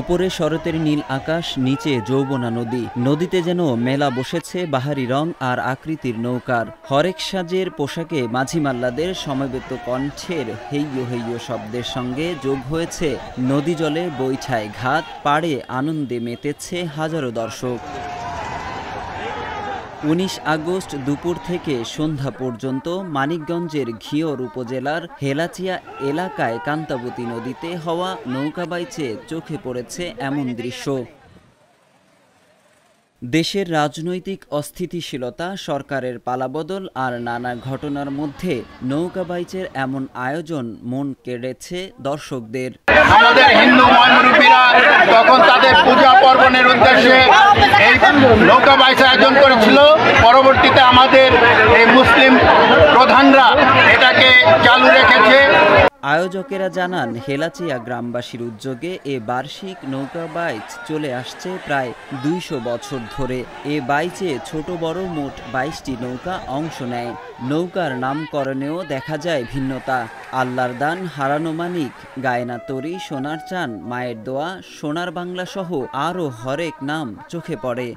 ওপরে শরতের নীল আকাশ নিচে যৌবনা নদী নদীতে যেন মেলা বসেছে বাহারি রং আর আকৃতির নৌকার হরেক সাজের পোশাকে মাঝি মাল্লাদের সমবেত কণ্ঠের হেইয় হেইয় শব্দের সঙ্গে যোগ হয়েছে নদী জলে বৈছায় ঘাত পাড়ে আনন্দে মেতেছে হাজারো দর্শক উনিশ আগস্ট দুপুর থেকে সন্ধ্যা পর্যন্ত মানিকগঞ্জের ঘিওর উপজেলার হেলাচিয়া এলাকায় কান্তাবতী নদীতে হওয়া নৌকাবাইচে চোখে পড়েছে এমন দৃশ্য দেশের রাজনৈতিক অস্থিতিশীলতা সরকারের পালাবদল আর নানা ঘটনার মধ্যে নৌকাবাইচের এমন আয়োজন মন কেড়েছে দর্শকদের আমাদের হিন্দু তখন তাদের পূজা পার্বণের উদ্দেশ্যে এই নৌকা বাইচ আয়োজন করেছিল পরবর্তীতে আমাদের এই মুসলিম প্রধানরা এটাকে চালু রেখেছে আয়োজকেরা জানান হেলাচিয়া গ্রামবাসীর উদ্যোগে এ বার্ষিক নৌকা বাইচ চলে আসছে প্রায় দুইশো বছর ধরে এ বাইচে ছোট বড় মোট বাইশটি নৌকা অংশ নেয় নৌকার নামকরণেও দেখা যায় ভিন্নতা আল্লার দান হারানো মানিক গায়না তরি সোনার চান মায়ের দোয়া সোনার বাংলা সহ আরও হরেক নাম চোখে পড়ে